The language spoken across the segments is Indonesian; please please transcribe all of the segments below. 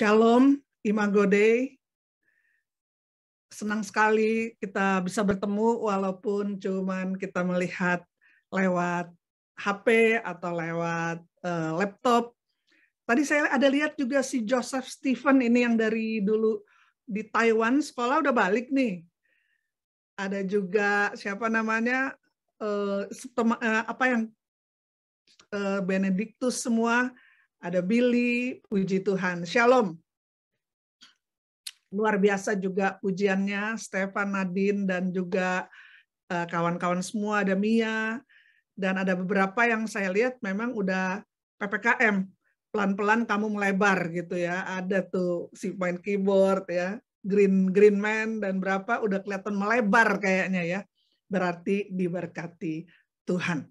Shalom, Imago day Senang sekali kita bisa bertemu walaupun cuman kita melihat lewat HP atau lewat uh, laptop. Tadi saya ada lihat juga si Joseph Stephen ini yang dari dulu di Taiwan sekolah udah balik nih. Ada juga siapa namanya uh, apa yang uh, Benedictus semua ada Billy, puji Tuhan. Shalom. Luar biasa juga pujiannya, Stefan, Nadine, dan juga eh, kawan-kawan semua, ada Mia, dan ada beberapa yang saya lihat memang udah PPKM, pelan-pelan kamu melebar gitu ya. Ada tuh si main keyboard ya, Green Green Man dan berapa udah kelihatan melebar kayaknya ya. Berarti diberkati Tuhan.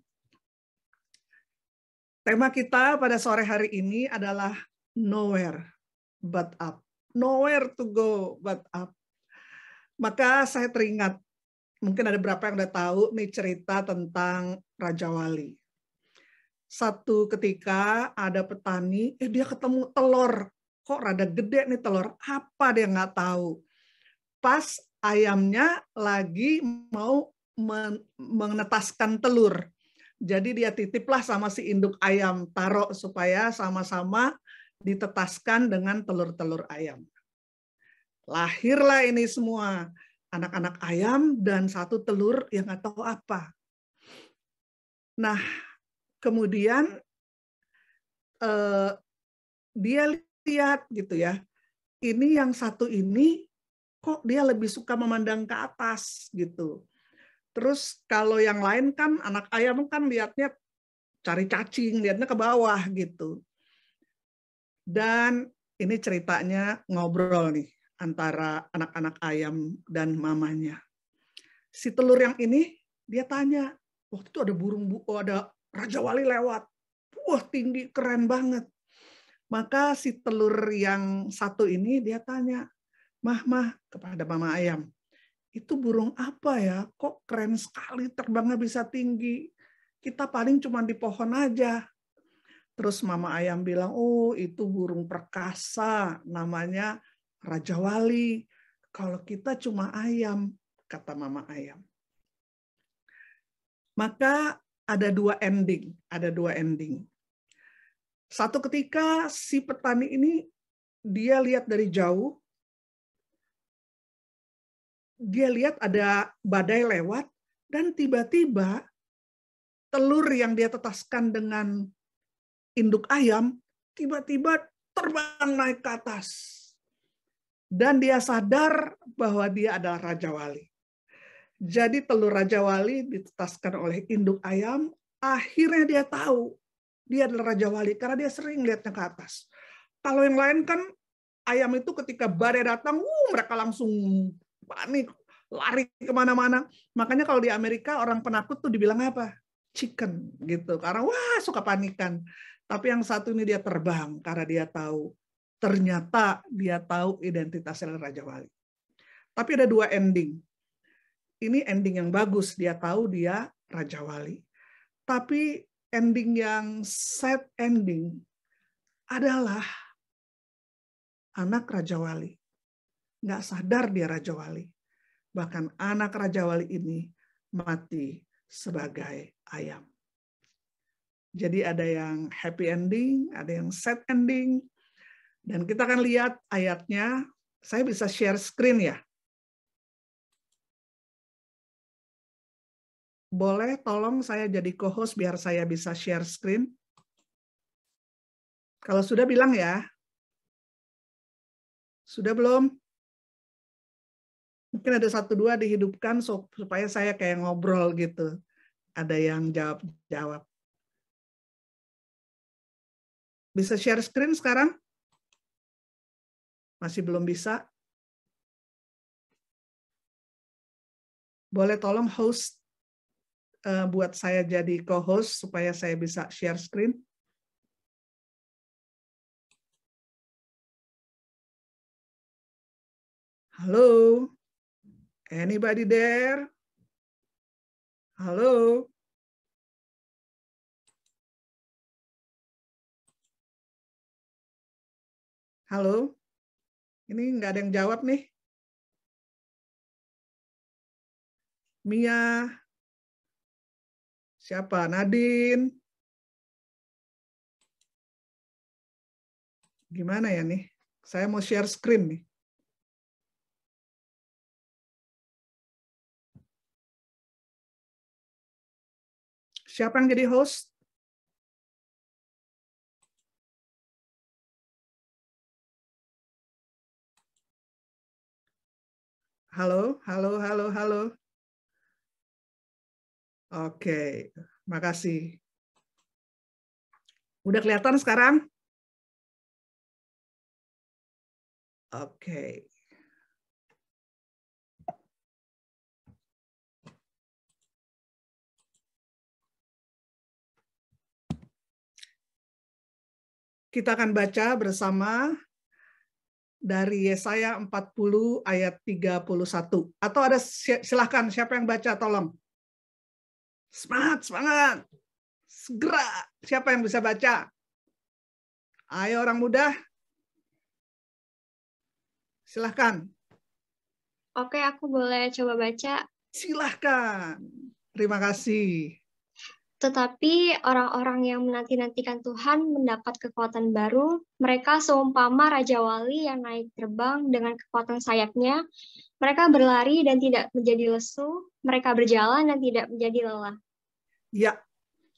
Tema kita pada sore hari ini adalah nowhere but up. Nowhere to go but up. Maka saya teringat, mungkin ada berapa yang udah tahu nih cerita tentang Raja Wali. Satu ketika ada petani, eh dia ketemu telur. Kok rada gede nih telur? Apa dia nggak tahu? Pas ayamnya lagi mau menetaskan telur jadi dia titiplah sama si induk ayam, taruh supaya sama-sama ditetaskan dengan telur-telur ayam. Lahirlah ini semua anak-anak ayam dan satu telur yang nggak tahu apa. Nah, kemudian eh, dia lihat gitu ya, ini yang satu ini kok dia lebih suka memandang ke atas gitu Terus kalau yang lain kan anak ayam kan lihatnya cari cacing, lihatnya ke bawah gitu. Dan ini ceritanya ngobrol nih antara anak-anak ayam dan mamanya. Si telur yang ini dia tanya, waktu itu ada burung bu, oh, ada raja wali lewat. Wah, tinggi keren banget. Maka si telur yang satu ini dia tanya, "Mah, mah," kepada mama ayam itu burung apa ya? Kok keren sekali terbangnya bisa tinggi. Kita paling cuma di pohon aja. Terus mama ayam bilang, oh itu burung perkasa, namanya Raja Wali. Kalau kita cuma ayam, kata mama ayam. Maka ada dua ending, ada dua ending. Satu ketika si petani ini dia lihat dari jauh dia lihat ada badai lewat dan tiba-tiba telur yang dia tetaskan dengan induk ayam tiba-tiba terbang naik ke atas. Dan dia sadar bahwa dia adalah Raja Wali. Jadi telur Raja Wali ditetaskan oleh induk ayam, akhirnya dia tahu dia adalah Raja Wali karena dia sering lihatnya ke atas. Kalau yang lain kan ayam itu ketika badai datang, uh, mereka langsung panik, lari kemana-mana. Makanya kalau di Amerika orang penakut tuh dibilang apa? Chicken gitu. Karena wah suka panikan. Tapi yang satu ini dia terbang karena dia tahu. Ternyata dia tahu identitasnya Raja Wali. Tapi ada dua ending. Ini ending yang bagus. Dia tahu dia Raja Wali. Tapi ending yang sad ending adalah anak Raja Wali nggak sadar dia Raja Wali. Bahkan anak Raja Wali ini mati sebagai ayam. Jadi ada yang happy ending, ada yang sad ending. Dan kita akan lihat ayatnya. Saya bisa share screen ya. Boleh tolong saya jadi co-host biar saya bisa share screen? Kalau sudah bilang ya. Sudah belum? mungkin ada satu dua dihidupkan supaya saya kayak ngobrol gitu ada yang jawab jawab bisa share screen sekarang masih belum bisa boleh tolong host uh, buat saya jadi co-host supaya saya bisa share screen halo Anybody there? Halo? Halo? Ini nggak ada yang jawab nih. Mia, siapa? Nadine. Gimana ya nih? Saya mau share screen nih. Siapa yang jadi host? Halo, halo, halo, halo. Oke, makasih. Udah kelihatan sekarang? Oke. Kita akan baca bersama dari Yesaya 40 ayat 31. Atau ada silahkan siapa yang baca tolong. Semangat, semangat. Segera. Siapa yang bisa baca? Ayo orang muda. Silahkan. Oke, aku boleh coba baca. Silahkan. Terima kasih. Tetapi orang-orang yang menanti-nantikan Tuhan mendapat kekuatan baru. Mereka seumpama Raja Wali yang naik terbang dengan kekuatan sayapnya. Mereka berlari dan tidak menjadi lesu. Mereka berjalan dan tidak menjadi lelah. Ya,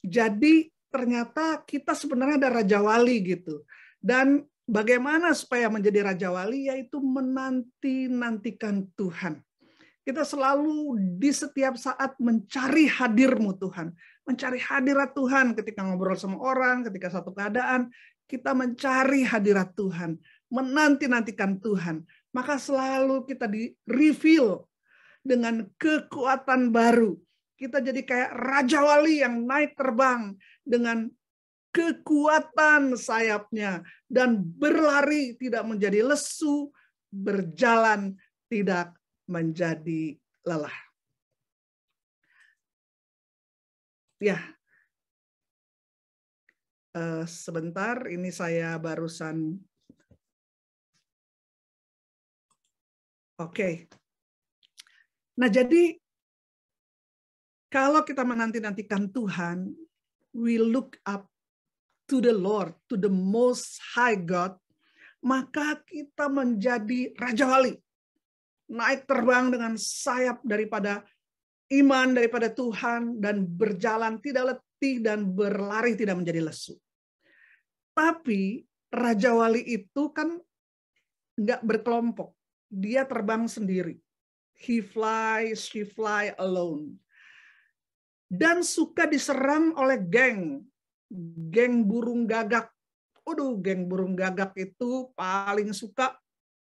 jadi ternyata kita sebenarnya ada Raja Wali gitu. Dan bagaimana supaya menjadi Raja Wali? Yaitu menanti-nantikan Tuhan kita selalu di setiap saat mencari hadirmu Tuhan mencari hadirat Tuhan ketika ngobrol sama orang, ketika satu keadaan, kita mencari hadirat Tuhan, menanti-nantikan Tuhan. Maka selalu kita di-refill dengan kekuatan baru. Kita jadi kayak Raja Wali yang naik terbang dengan kekuatan sayapnya dan berlari tidak menjadi lesu, berjalan tidak menjadi lelah. Ya, uh, sebentar. Ini saya barusan. Oke. Okay. Nah, jadi kalau kita menanti-nantikan Tuhan, we look up to the Lord, to the Most High God, maka kita menjadi raja wali. Naik terbang dengan sayap daripada iman daripada Tuhan dan berjalan tidak letih dan berlari tidak menjadi lesu. Tapi Raja Wali itu kan nggak berkelompok. Dia terbang sendiri. He fly, she fly alone. Dan suka diserang oleh geng. Geng burung gagak. Aduh, geng burung gagak itu paling suka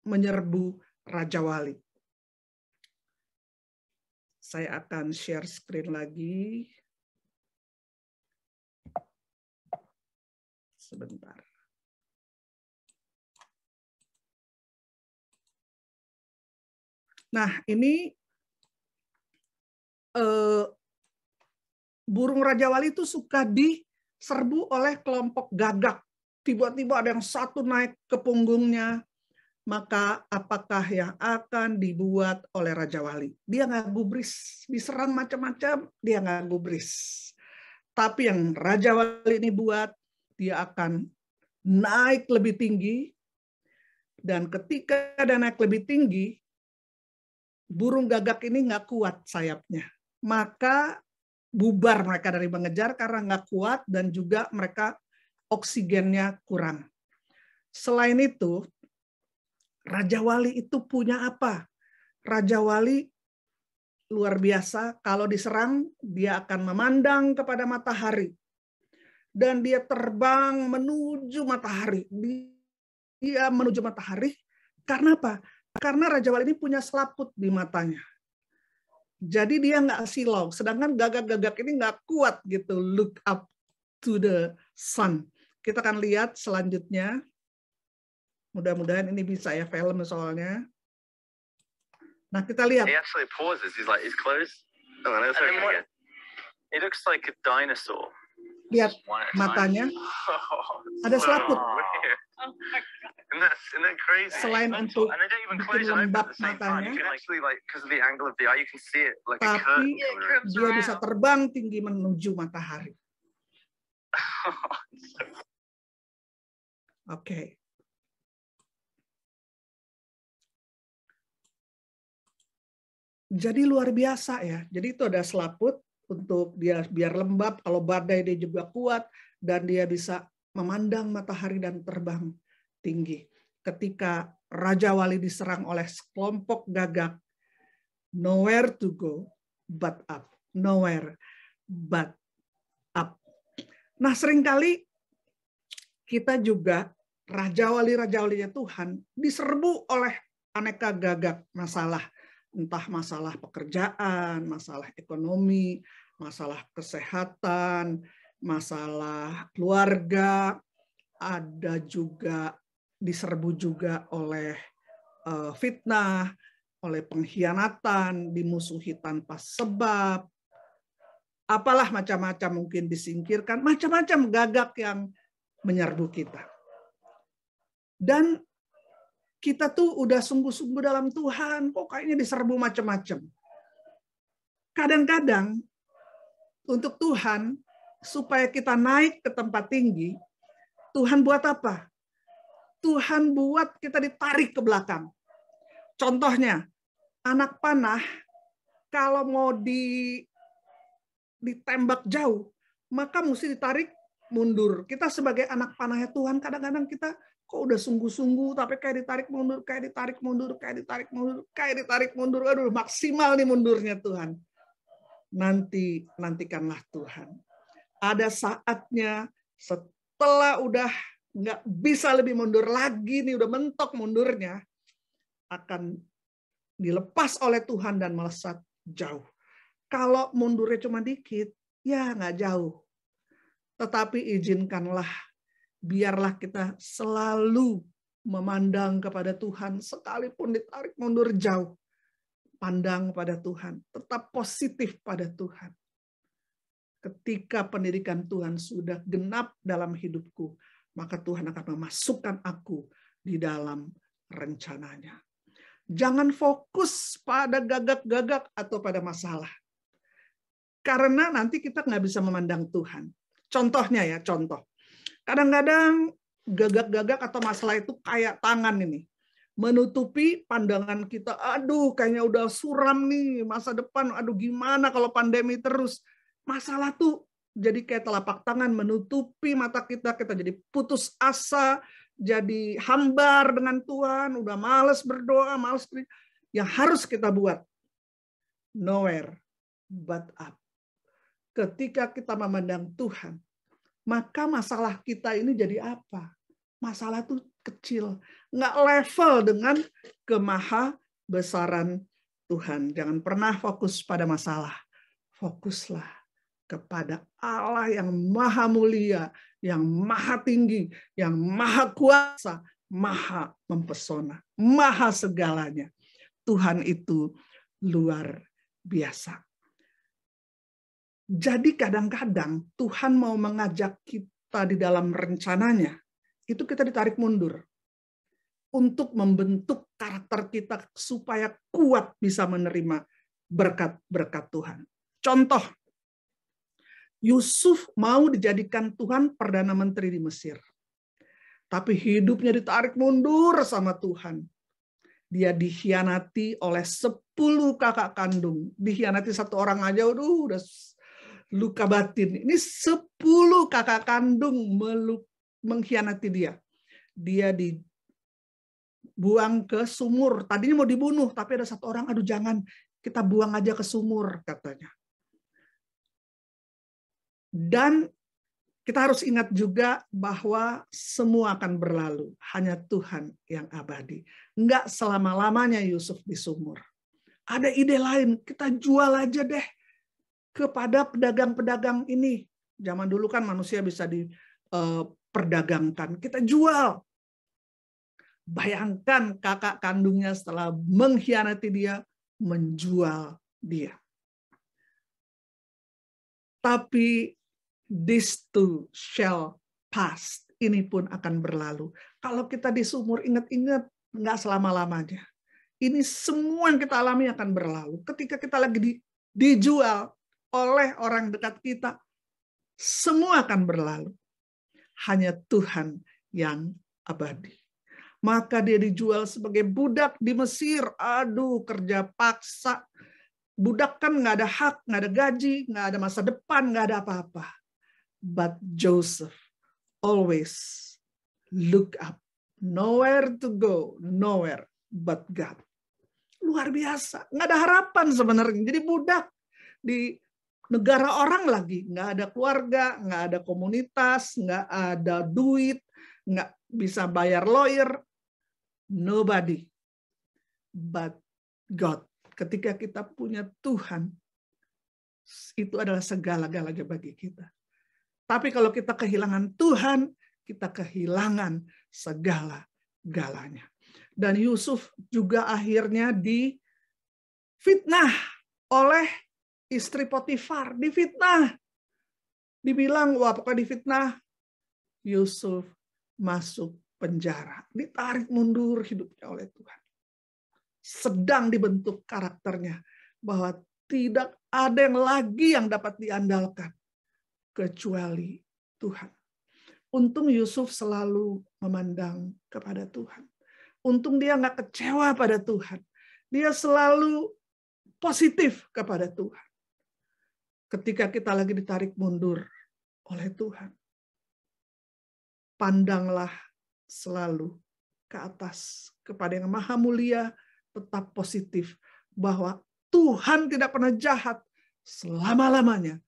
menyerbu Raja Wali. Saya akan share screen lagi. Sebentar. Nah, ini eh, burung Raja Wali itu suka diserbu oleh kelompok gagak. Tiba-tiba ada yang satu naik ke punggungnya, maka apakah yang akan dibuat oleh Raja Wali? Dia nggak gubris, diserang macam-macam, dia nggak gubris. Tapi yang Raja Wali ini buat, dia akan naik lebih tinggi, dan ketika dia naik lebih tinggi, burung gagak ini nggak kuat sayapnya. Maka bubar mereka dari mengejar karena nggak kuat dan juga mereka oksigennya kurang. Selain itu, Raja Wali itu punya apa? Raja Wali luar biasa. Kalau diserang, dia akan memandang kepada matahari. Dan dia terbang menuju matahari. Dia menuju matahari. Karena apa? Karena Raja Wali ini punya selaput di matanya. Jadi dia nggak silau. Sedangkan gagak-gagak ini nggak kuat gitu. Look up to the sun. Kita akan lihat selanjutnya. Mudah-mudahan ini bisa ya film soalnya. Nah, kita lihat. He actually pauses. He's like, he's close. Oh, no, sorry, again. What? It looks like a dinosaur. Lihat matanya. Ada selaput. Oh and that's, and that crazy? Selain untuk and they don't even close Tapi, Tapi dia bisa terbang tinggi menuju matahari. Oke. Okay. jadi luar biasa ya. Jadi itu ada selaput untuk dia biar lembab, kalau badai dia juga kuat dan dia bisa memandang matahari dan terbang tinggi. Ketika Raja Wali diserang oleh sekelompok gagak, nowhere to go but up, nowhere but up. Nah seringkali kita juga Raja Wali-Raja Walinya Tuhan diserbu oleh aneka gagak masalah entah masalah pekerjaan, masalah ekonomi, masalah kesehatan, masalah keluarga, ada juga diserbu juga oleh eh, fitnah, oleh pengkhianatan, dimusuhi tanpa sebab, apalah macam-macam mungkin disingkirkan, macam-macam gagak yang menyerbu kita. Dan kita tuh udah sungguh-sungguh dalam Tuhan, kok kayaknya diserbu macam-macam. Kadang-kadang untuk Tuhan, supaya kita naik ke tempat tinggi, Tuhan buat apa? Tuhan buat kita ditarik ke belakang. Contohnya, anak panah kalau mau di ditembak jauh, maka mesti ditarik mundur. Kita sebagai anak panahnya Tuhan, kadang-kadang kita kok udah sungguh-sungguh tapi kayak ditarik mundur, kayak ditarik mundur, kayak ditarik mundur, kayak ditarik mundur. Aduh, maksimal nih mundurnya Tuhan. Nanti nantikanlah Tuhan. Ada saatnya setelah udah nggak bisa lebih mundur lagi nih, udah mentok mundurnya, akan dilepas oleh Tuhan dan melesat jauh. Kalau mundurnya cuma dikit, ya nggak jauh. Tetapi izinkanlah biarlah kita selalu memandang kepada Tuhan sekalipun ditarik mundur jauh. Pandang pada Tuhan, tetap positif pada Tuhan. Ketika pendidikan Tuhan sudah genap dalam hidupku, maka Tuhan akan memasukkan aku di dalam rencananya. Jangan fokus pada gagak-gagak atau pada masalah. Karena nanti kita nggak bisa memandang Tuhan. Contohnya ya, contoh Kadang-kadang gagak-gagak atau masalah itu kayak tangan ini. Menutupi pandangan kita, aduh kayaknya udah suram nih masa depan, aduh gimana kalau pandemi terus. Masalah tuh jadi kayak telapak tangan menutupi mata kita, kita jadi putus asa, jadi hambar dengan Tuhan, udah males berdoa, males yang harus kita buat nowhere but up. Ketika kita memandang Tuhan, maka masalah kita ini jadi apa? Masalah itu kecil, nggak level dengan kemaha besaran Tuhan. Jangan pernah fokus pada masalah. Fokuslah kepada Allah yang maha mulia, yang maha tinggi, yang maha kuasa, maha mempesona, maha segalanya. Tuhan itu luar biasa. Jadi kadang-kadang Tuhan mau mengajak kita di dalam rencananya, itu kita ditarik mundur untuk membentuk karakter kita supaya kuat bisa menerima berkat-berkat Tuhan. Contoh, Yusuf mau dijadikan Tuhan Perdana Menteri di Mesir. Tapi hidupnya ditarik mundur sama Tuhan. Dia dikhianati oleh sepuluh kakak kandung. Dikhianati satu orang aja, udah, udah luka batin. Ini sepuluh kakak kandung mengkhianati dia. Dia dibuang ke sumur. Tadinya mau dibunuh, tapi ada satu orang, aduh jangan, kita buang aja ke sumur, katanya. Dan kita harus ingat juga bahwa semua akan berlalu. Hanya Tuhan yang abadi. Enggak selama-lamanya Yusuf di sumur. Ada ide lain, kita jual aja deh kepada pedagang-pedagang ini. Zaman dulu kan manusia bisa diperdagangkan. Eh, kita jual. Bayangkan kakak kandungnya setelah mengkhianati dia, menjual dia. Tapi this too shall pass. Ini pun akan berlalu. Kalau kita di sumur, ingat-ingat nggak selama-lamanya. Ini semua yang kita alami akan berlalu. Ketika kita lagi di, dijual, oleh orang dekat kita, semua akan berlalu. Hanya Tuhan yang abadi. Maka dia dijual sebagai budak di Mesir. Aduh, kerja paksa. Budak kan nggak ada hak, nggak ada gaji, nggak ada masa depan, nggak ada apa-apa. But Joseph always look up. Nowhere to go, nowhere but God. Luar biasa, nggak ada harapan sebenarnya. Jadi budak di negara orang lagi, nggak ada keluarga, nggak ada komunitas, nggak ada duit, nggak bisa bayar lawyer, nobody but God. Ketika kita punya Tuhan, itu adalah segala-galanya bagi kita. Tapi kalau kita kehilangan Tuhan, kita kehilangan segala-galanya. Dan Yusuf juga akhirnya difitnah oleh istri Potifar difitnah. Dibilang, wah pokoknya difitnah. Yusuf masuk penjara. Ditarik mundur hidupnya oleh Tuhan. Sedang dibentuk karakternya. Bahwa tidak ada yang lagi yang dapat diandalkan. Kecuali Tuhan. Untung Yusuf selalu memandang kepada Tuhan. Untung dia nggak kecewa pada Tuhan. Dia selalu positif kepada Tuhan ketika kita lagi ditarik mundur oleh Tuhan. Pandanglah selalu ke atas kepada yang maha mulia, tetap positif bahwa Tuhan tidak pernah jahat selama-lamanya.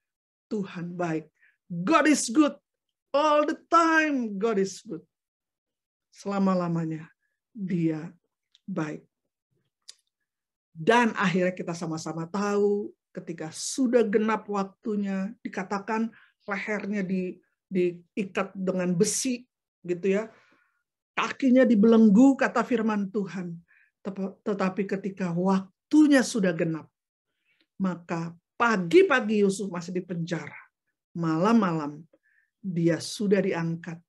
Tuhan baik. God is good. All the time God is good. Selama-lamanya dia baik. Dan akhirnya kita sama-sama tahu ketika sudah genap waktunya dikatakan lehernya di diikat dengan besi gitu ya kakinya dibelenggu kata firman Tuhan tetapi ketika waktunya sudah genap maka pagi-pagi Yusuf masih di penjara malam-malam dia sudah diangkat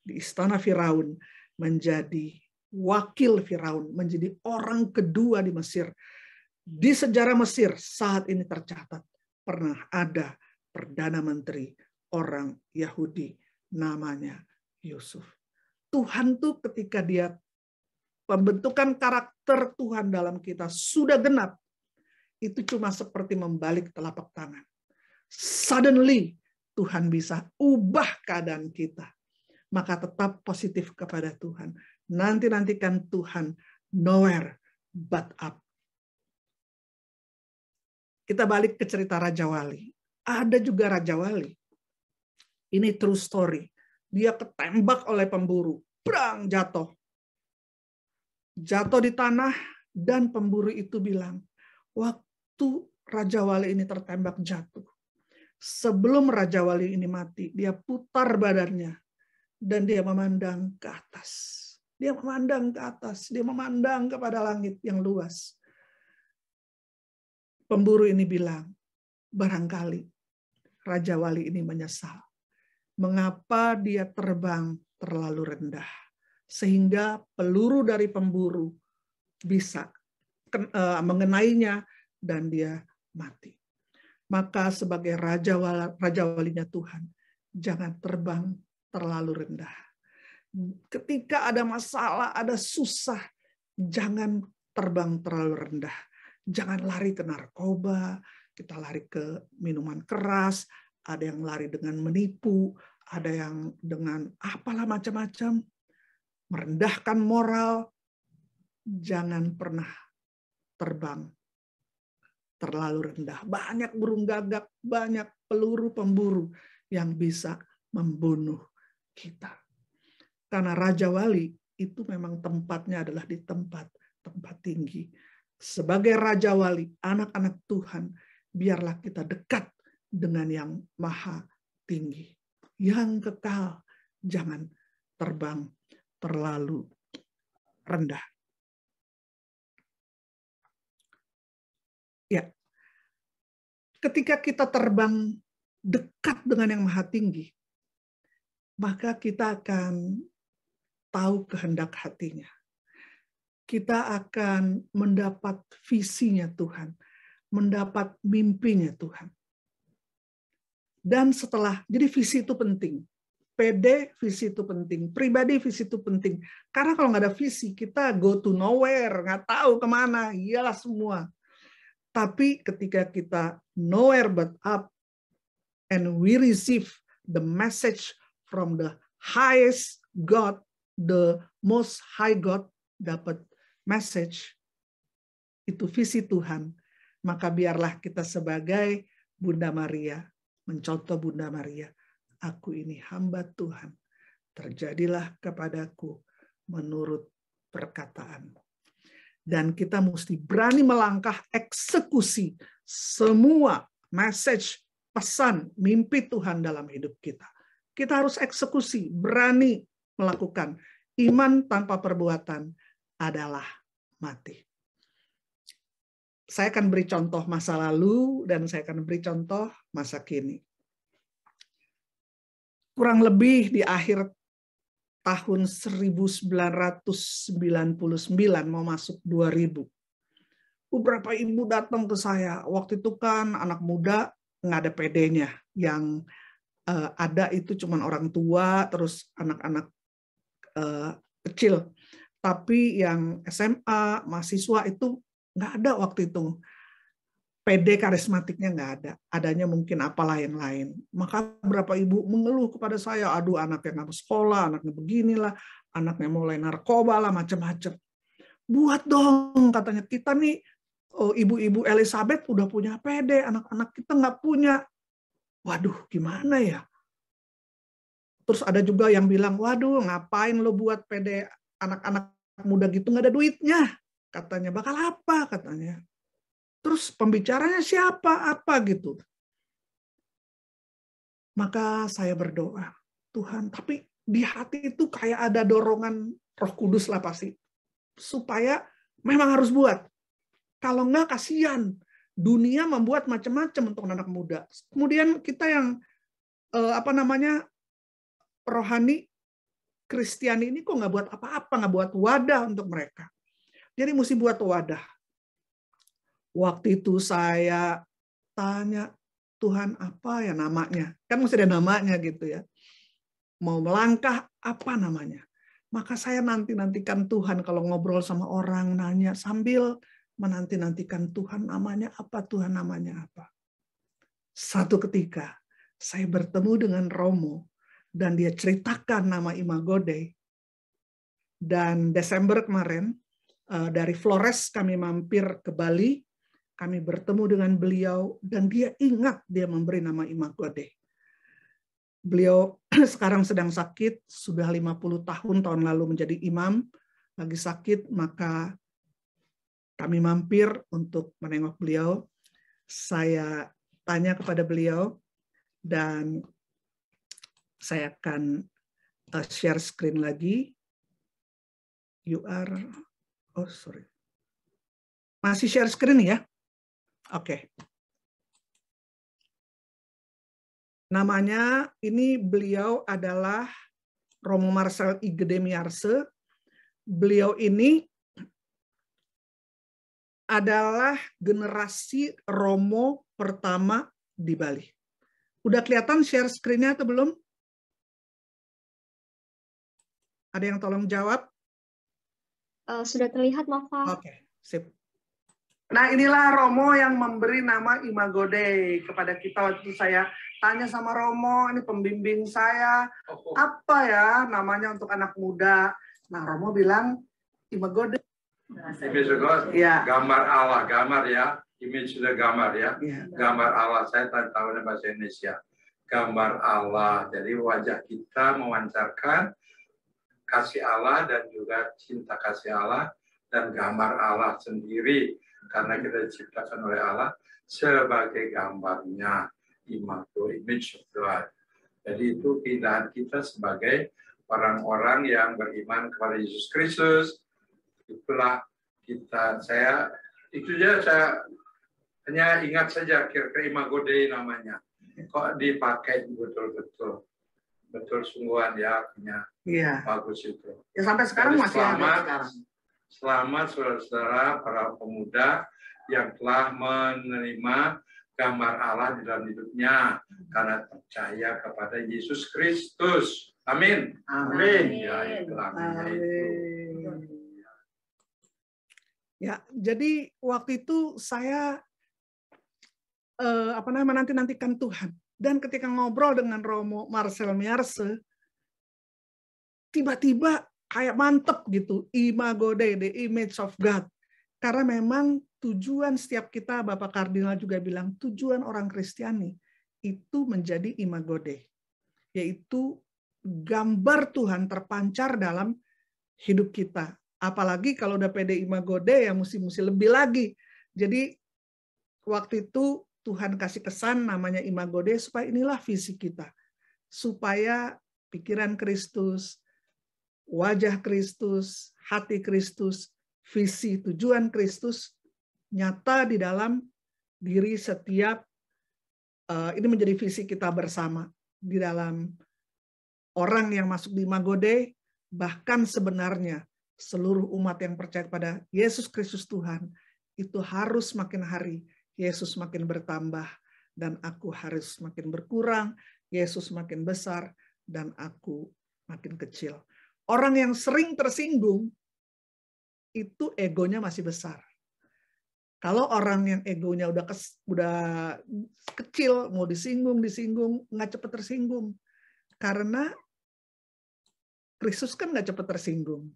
di istana Firaun menjadi wakil Firaun menjadi orang kedua di Mesir di sejarah Mesir saat ini tercatat pernah ada perdana menteri orang Yahudi namanya Yusuf. Tuhan tuh ketika dia pembentukan karakter Tuhan dalam kita sudah genap, itu cuma seperti membalik telapak tangan. Suddenly Tuhan bisa ubah keadaan kita. Maka tetap positif kepada Tuhan. Nanti-nantikan Tuhan nowhere but up kita balik ke cerita Raja Wali. Ada juga Raja Wali. Ini true story. Dia ketembak oleh pemburu. Brang, jatuh. Jatuh di tanah dan pemburu itu bilang, waktu Raja Wali ini tertembak jatuh. Sebelum Raja Wali ini mati, dia putar badannya dan dia memandang ke atas. Dia memandang ke atas, dia memandang kepada langit yang luas. Pemburu ini bilang, barangkali Raja Wali ini menyesal. Mengapa dia terbang terlalu rendah? Sehingga peluru dari pemburu bisa e, mengenainya dan dia mati. Maka sebagai raja wala, raja walinya Tuhan, jangan terbang terlalu rendah. Ketika ada masalah, ada susah, jangan terbang terlalu rendah jangan lari ke narkoba, kita lari ke minuman keras, ada yang lari dengan menipu, ada yang dengan apalah macam-macam, merendahkan moral, jangan pernah terbang terlalu rendah. Banyak burung gagak, banyak peluru pemburu yang bisa membunuh kita. Karena Raja Wali itu memang tempatnya adalah di tempat tempat tinggi sebagai raja wali, anak-anak Tuhan, biarlah kita dekat dengan yang maha tinggi, yang kekal, jangan terbang terlalu rendah. Ya. Ketika kita terbang dekat dengan yang maha tinggi, maka kita akan tahu kehendak hatinya kita akan mendapat visinya Tuhan, mendapat mimpinya Tuhan. Dan setelah, jadi visi itu penting. PD visi itu penting, pribadi visi itu penting. Karena kalau nggak ada visi, kita go to nowhere, nggak tahu kemana, iyalah semua. Tapi ketika kita nowhere but up, and we receive the message from the highest God, the most high God, dapat message, itu visi Tuhan, maka biarlah kita sebagai Bunda Maria, mencontoh Bunda Maria, aku ini hamba Tuhan, terjadilah kepadaku menurut perkataanmu. Dan kita mesti berani melangkah eksekusi semua message, pesan, mimpi Tuhan dalam hidup kita. Kita harus eksekusi, berani melakukan iman tanpa perbuatan adalah mati. Saya akan beri contoh masa lalu dan saya akan beri contoh masa kini. Kurang lebih di akhir tahun 1999 mau masuk 2000. Beberapa ibu datang ke saya. Waktu itu kan anak muda nggak ada PD-nya. Yang uh, ada itu cuma orang tua, terus anak-anak uh, kecil tapi yang SMA, mahasiswa itu nggak ada waktu itu. PD karismatiknya nggak ada. Adanya mungkin apalah yang lain. Maka berapa ibu mengeluh kepada saya, aduh anaknya nggak sekolah, anaknya beginilah, anaknya mulai narkoba lah, macam-macam. Buat dong, katanya kita nih oh, ibu-ibu Elizabeth udah punya PD, anak-anak kita nggak punya. Waduh, gimana ya? Terus ada juga yang bilang, waduh ngapain lo buat PD anak-anak muda gitu nggak ada duitnya katanya bakal apa katanya terus pembicaranya siapa apa gitu maka saya berdoa Tuhan tapi di hati itu kayak ada dorongan Roh Kudus lah pasti supaya memang harus buat kalau nggak kasihan dunia membuat macam-macam untuk anak muda kemudian kita yang eh, apa namanya rohani Kristiani ini kok nggak buat apa-apa, nggak buat wadah untuk mereka. Jadi mesti buat wadah. Waktu itu saya tanya, Tuhan apa ya namanya? Kan mesti ada namanya gitu ya. Mau melangkah, apa namanya? Maka saya nanti-nantikan Tuhan kalau ngobrol sama orang, nanya sambil menanti-nantikan Tuhan namanya apa, Tuhan namanya apa. Satu ketika, saya bertemu dengan Romo dan dia ceritakan nama Imago Dei. Dan Desember kemarin eh, dari Flores kami mampir ke Bali, kami bertemu dengan beliau dan dia ingat dia memberi nama Imago Dei. Beliau sekarang sedang sakit, sudah 50 tahun tahun lalu menjadi imam, lagi sakit maka kami mampir untuk menengok beliau. Saya tanya kepada beliau dan saya akan eh, share screen lagi. You are, oh sorry, masih share screen ya? Oke. Okay. Namanya ini beliau adalah Romo Marcel Igede Miarse. Beliau ini adalah generasi Romo pertama di Bali. Udah kelihatan share screen-nya atau belum? Ada yang tolong jawab? Uh, sudah terlihat, maaf. Oke, okay. sip. Nah, inilah Romo yang memberi nama Imago Dei kepada kita waktu saya tanya sama Romo, ini pembimbing saya, apa ya namanya untuk anak muda? Nah, Romo bilang Imago Dei. Imago Image ya. gambar Allah, gambar ya. Image sudah gambar ya. Iya. Gambar Allah, saya tahu bahasa Indonesia. Gambar Allah, jadi wajah kita memancarkan kasih Allah dan juga cinta kasih Allah dan gambar Allah sendiri karena kita diciptakan oleh Allah sebagai gambarnya imago image of God. Jadi itu keindahan kita sebagai orang-orang yang beriman kepada Yesus Kristus itulah kita saya itu saja saya hanya ingat saja kira-kira imago Dei namanya kok dipakai betul-betul betul sungguhan ya punya iya. bagus itu. Ya sampai sekarang Jadi masih selamat, ada sekarang. Selamat saudara-saudara para pemuda yang telah menerima gambar Allah di dalam hidupnya karena percaya kepada Yesus Kristus. Amin. Amin. Amin. Ya itu amin. amin. Ya, jadi waktu itu saya eh, apa namanya nanti nantikan Tuhan dan ketika ngobrol dengan Romo Marcel Miarse, tiba-tiba kayak mantep gitu, imago Dei, the image of God. Karena memang tujuan setiap kita, Bapak Kardinal juga bilang, tujuan orang Kristiani itu menjadi imago Dei, yaitu gambar Tuhan terpancar dalam hidup kita. Apalagi kalau udah pede imago Dei, ya mesti-mesti lebih lagi. Jadi waktu itu Tuhan kasih kesan namanya Imago Dei supaya inilah visi kita. Supaya pikiran Kristus, wajah Kristus, hati Kristus, visi tujuan Kristus nyata di dalam diri setiap eh, ini menjadi visi kita bersama di dalam orang yang masuk di Imago Dei bahkan sebenarnya seluruh umat yang percaya kepada Yesus Kristus Tuhan itu harus makin hari Yesus makin bertambah dan aku harus makin berkurang, Yesus makin besar dan aku makin kecil. Orang yang sering tersinggung itu egonya masih besar. Kalau orang yang egonya udah kes, udah kecil mau disinggung disinggung nggak cepet tersinggung karena Kristus kan nggak cepet tersinggung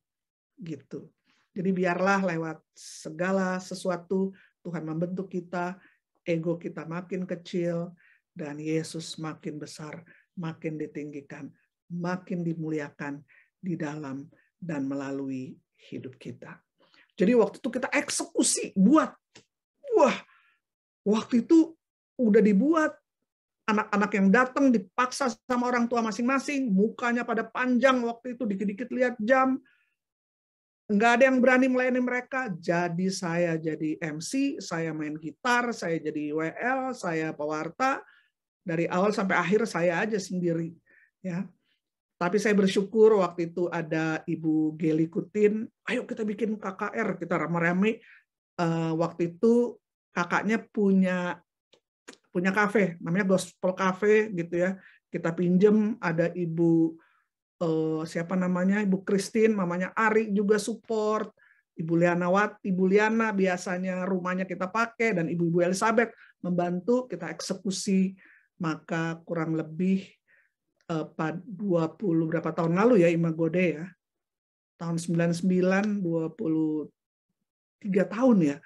gitu. Jadi biarlah lewat segala sesuatu Tuhan membentuk kita, ego kita makin kecil, dan Yesus makin besar, makin ditinggikan, makin dimuliakan di dalam dan melalui hidup kita. Jadi waktu itu kita eksekusi, buat. Wah, waktu itu udah dibuat, anak-anak yang datang dipaksa sama orang tua masing-masing, mukanya pada panjang waktu itu dikit-dikit lihat jam, nggak ada yang berani melayani mereka. Jadi saya jadi MC, saya main gitar, saya jadi WL, saya pewarta. Dari awal sampai akhir saya aja sendiri. Ya, tapi saya bersyukur waktu itu ada Ibu Geli Kutin. Ayo kita bikin KKR, kita rame-rame. Uh, waktu itu kakaknya punya punya kafe, namanya Gospel Cafe gitu ya. Kita pinjem ada Ibu uh, siapa namanya Ibu Christine, mamanya Ari juga support, Ibu Lianawat, Ibu Liana biasanya rumahnya kita pakai dan Ibu-ibu Elizabeth membantu kita eksekusi maka kurang lebih eh, pada 20 berapa tahun lalu ya Imagode ya. Tahun 99 23 tahun ya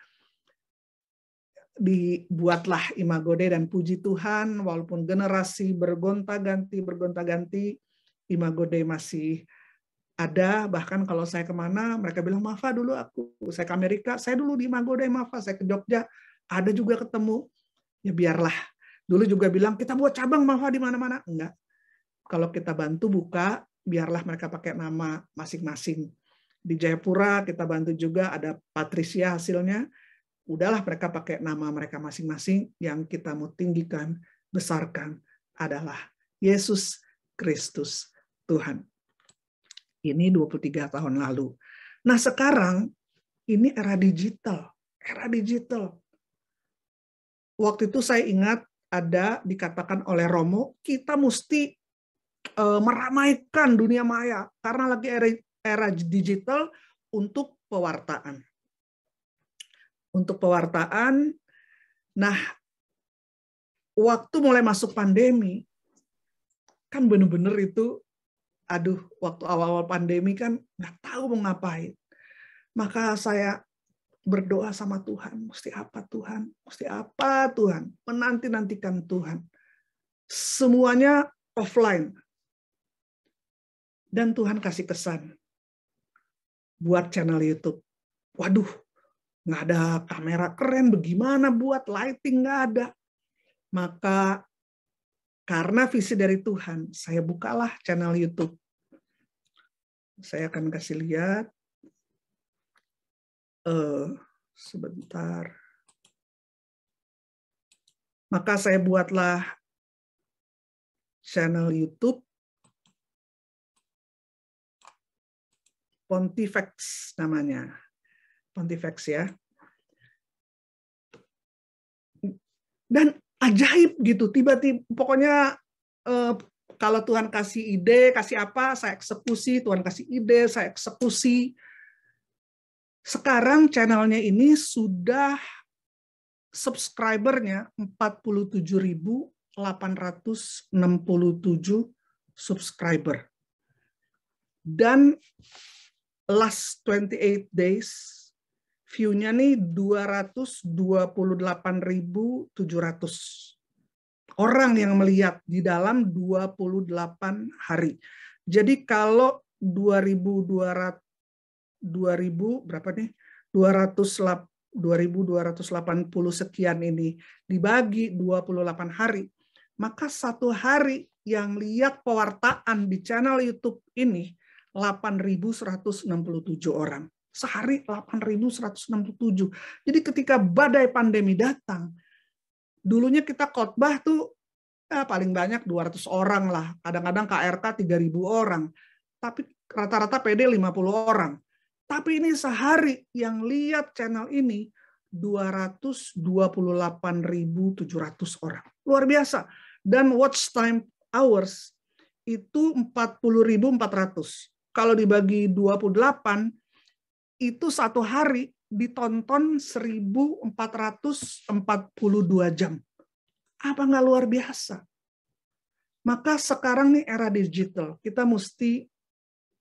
dibuatlah imagode dan puji Tuhan walaupun generasi bergonta-ganti bergonta-ganti imago Dei masih ada bahkan kalau saya kemana mereka bilang Mafa dulu aku saya ke Amerika saya dulu di Imago Dei Mafa saya ke Jogja ada juga ketemu ya biarlah dulu juga bilang kita buat cabang Mafa di mana-mana enggak kalau kita bantu buka biarlah mereka pakai nama masing-masing di Jayapura kita bantu juga ada Patricia hasilnya udahlah mereka pakai nama mereka masing-masing yang kita mau tinggikan besarkan adalah Yesus Kristus Tuhan. Ini 23 tahun lalu. Nah sekarang ini era digital. Era digital. Waktu itu saya ingat ada dikatakan oleh Romo, kita mesti e, meramaikan dunia maya karena lagi era, era digital untuk pewartaan. Untuk pewartaan, nah waktu mulai masuk pandemi, kan bener-bener itu aduh waktu awal-awal pandemi kan nggak tahu mau ngapain. Maka saya berdoa sama Tuhan, mesti apa Tuhan, mesti apa Tuhan, menanti-nantikan Tuhan. Semuanya offline. Dan Tuhan kasih pesan buat channel YouTube. Waduh, nggak ada kamera keren, bagaimana buat lighting nggak ada. Maka karena visi dari Tuhan, saya bukalah channel YouTube saya akan kasih lihat. Uh, sebentar. Maka saya buatlah channel YouTube Pontifex namanya. Pontifex ya. Dan ajaib gitu, tiba-tiba pokoknya eh, kalau Tuhan kasih ide, kasih apa, saya eksekusi. Tuhan kasih ide, saya eksekusi. Sekarang channelnya ini sudah subscribernya 47.867 subscriber. Dan last 28 days view-nya nih 228.700 orang yang melihat di dalam 28 hari. Jadi kalau 2200 2000 berapa nih? 200 2280 sekian ini dibagi 28 hari, maka satu hari yang lihat pewartaan di channel YouTube ini 8.167 orang. Sehari 8.167. Jadi ketika badai pandemi datang, dulunya kita khotbah tuh ya paling banyak 200 orang lah. Kadang-kadang KRK 3000 orang. Tapi rata-rata PD 50 orang. Tapi ini sehari yang lihat channel ini 228.700 orang. Luar biasa. Dan watch time hours itu 40.400. Kalau dibagi 28, itu satu hari ditonton 1442 jam. Apa nggak luar biasa? Maka sekarang nih era digital, kita mesti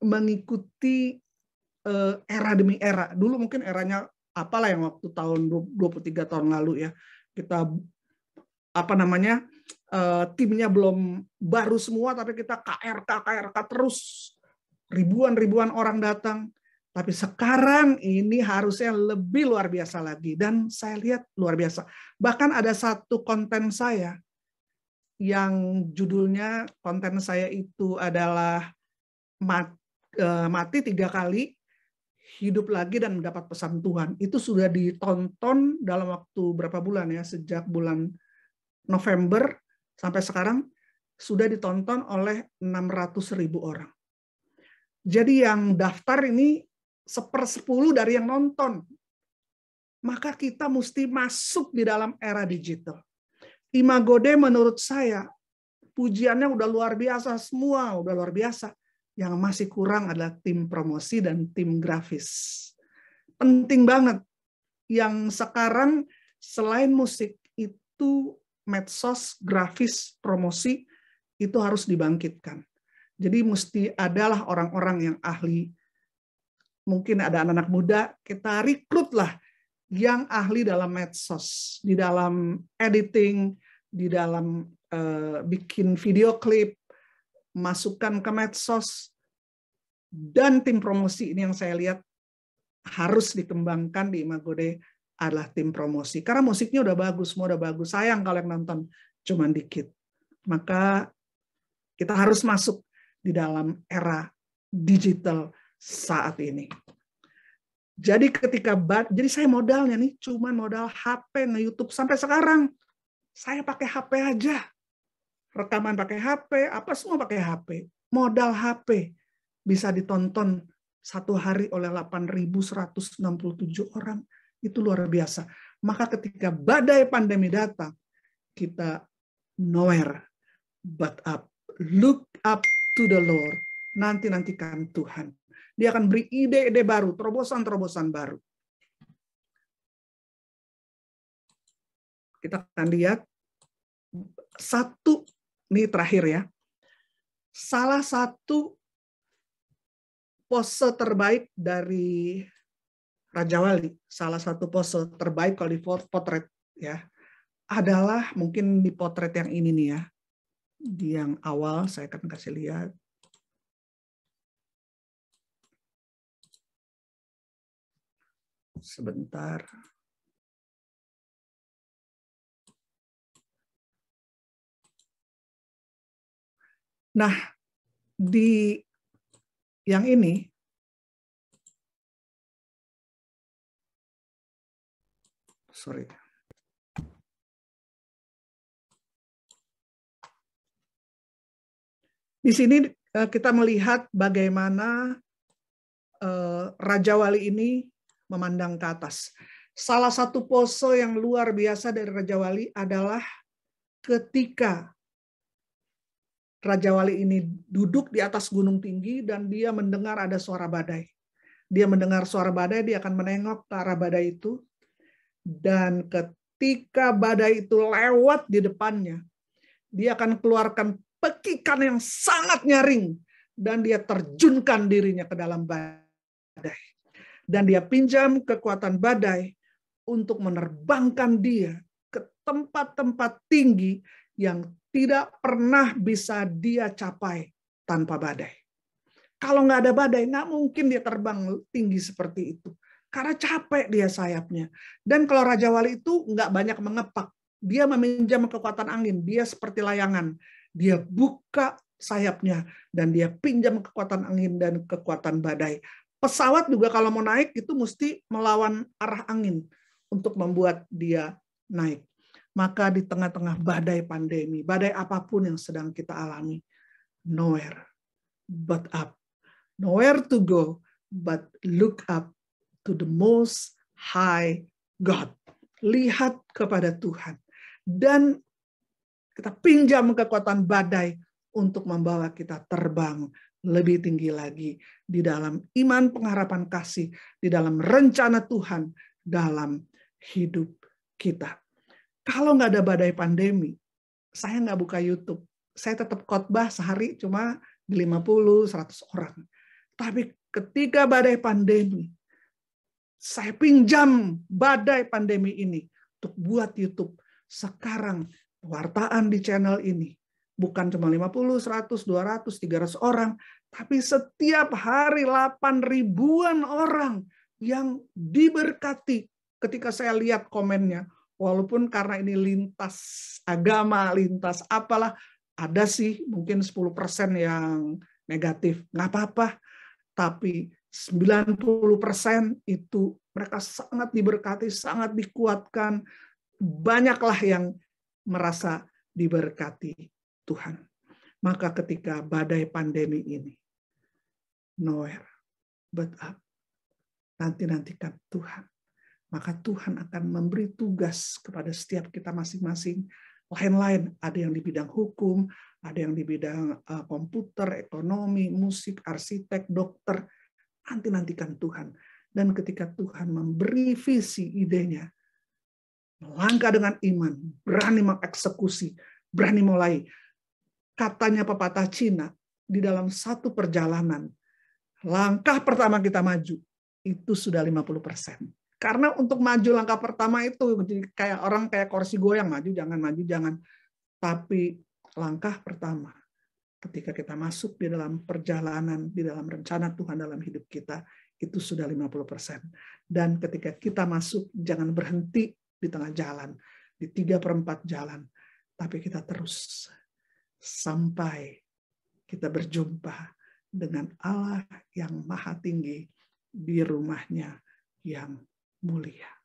mengikuti eh, era demi era. Dulu mungkin eranya apalah yang waktu tahun 23 tahun lalu ya. Kita apa namanya? Eh, timnya belum baru semua tapi kita KRK KRK terus ribuan-ribuan orang datang. Tapi sekarang ini harusnya lebih luar biasa lagi. Dan saya lihat luar biasa. Bahkan ada satu konten saya yang judulnya konten saya itu adalah mati, e, mati tiga kali, hidup lagi dan mendapat pesan Tuhan. Itu sudah ditonton dalam waktu berapa bulan ya, sejak bulan November sampai sekarang sudah ditonton oleh 600 ribu orang. Jadi yang daftar ini sepuluh dari yang nonton. Maka kita mesti masuk di dalam era digital. Imagode menurut saya, pujiannya udah luar biasa semua, udah luar biasa. Yang masih kurang adalah tim promosi dan tim grafis. Penting banget. Yang sekarang selain musik itu medsos, grafis, promosi itu harus dibangkitkan. Jadi mesti adalah orang-orang yang ahli mungkin ada anak-anak muda, kita rekrutlah yang ahli dalam medsos, di dalam editing, di dalam uh, bikin video klip, masukkan ke medsos, dan tim promosi ini yang saya lihat harus dikembangkan di Imagode adalah tim promosi. Karena musiknya udah bagus, semua udah bagus. Sayang kalau yang nonton cuman dikit. Maka kita harus masuk di dalam era digital saat ini. Jadi ketika jadi saya modalnya nih cuman modal HP nge YouTube sampai sekarang saya pakai HP aja. Rekaman pakai HP, apa semua pakai HP. Modal HP bisa ditonton satu hari oleh 8.167 orang. Itu luar biasa. Maka ketika badai pandemi datang, kita nowhere but up. Look up to the Lord. Nanti-nantikan Tuhan dia akan beri ide-ide baru, terobosan-terobosan baru. Kita akan lihat satu ini terakhir ya. Salah satu pose terbaik dari Raja Wali, salah satu pose terbaik kalau di potret ya, adalah mungkin di potret yang ini nih ya. Di yang awal saya akan kasih lihat. sebentar. Nah, di yang ini sorry. Di sini eh, kita melihat bagaimana eh, Raja Wali ini memandang ke atas. Salah satu pose yang luar biasa dari Raja Wali adalah ketika Raja Wali ini duduk di atas gunung tinggi dan dia mendengar ada suara badai. Dia mendengar suara badai, dia akan menengok ke arah badai itu. Dan ketika badai itu lewat di depannya, dia akan keluarkan pekikan yang sangat nyaring dan dia terjunkan dirinya ke dalam badai dan dia pinjam kekuatan badai untuk menerbangkan dia ke tempat-tempat tinggi yang tidak pernah bisa dia capai tanpa badai. Kalau nggak ada badai, nggak mungkin dia terbang tinggi seperti itu. Karena capek dia sayapnya. Dan kalau Raja Wali itu nggak banyak mengepak. Dia meminjam kekuatan angin. Dia seperti layangan. Dia buka sayapnya dan dia pinjam kekuatan angin dan kekuatan badai Pesawat juga kalau mau naik itu mesti melawan arah angin untuk membuat dia naik. Maka di tengah-tengah badai pandemi, badai apapun yang sedang kita alami, nowhere but up. Nowhere to go but look up to the most high God. Lihat kepada Tuhan. Dan kita pinjam kekuatan badai untuk membawa kita terbang lebih tinggi lagi di dalam iman pengharapan kasih, di dalam rencana Tuhan dalam hidup kita. Kalau nggak ada badai pandemi, saya nggak buka YouTube. Saya tetap khotbah sehari cuma 50, 100 orang. Tapi ketika badai pandemi, saya pinjam badai pandemi ini untuk buat YouTube. Sekarang wartaan di channel ini bukan cuma 50, 100, 200, 300 orang, tapi setiap hari 8 ribuan orang yang diberkati ketika saya lihat komennya. Walaupun karena ini lintas agama, lintas apalah, ada sih mungkin 10% yang negatif. Nggak apa-apa. Tapi 90% itu mereka sangat diberkati, sangat dikuatkan. Banyaklah yang merasa diberkati. Tuhan. Maka ketika badai pandemi ini, nowhere but up, uh, nanti-nantikan Tuhan. Maka Tuhan akan memberi tugas kepada setiap kita masing-masing lain-lain. Ada yang di bidang hukum, ada yang di bidang uh, komputer, ekonomi, musik, arsitek, dokter. Nanti-nantikan Tuhan. Dan ketika Tuhan memberi visi idenya, melangkah dengan iman, berani mengeksekusi, berani mulai, katanya pepatah Cina, di dalam satu perjalanan, langkah pertama kita maju, itu sudah 50%. persen. Karena untuk maju langkah pertama itu, jadi kayak orang kayak kursi goyang, maju jangan, maju jangan. Tapi langkah pertama, ketika kita masuk di dalam perjalanan, di dalam rencana Tuhan dalam hidup kita, itu sudah 50%. persen Dan ketika kita masuk, jangan berhenti di tengah jalan, di tiga perempat jalan, tapi kita terus sampai kita berjumpa dengan Allah yang maha tinggi di rumahnya yang mulia.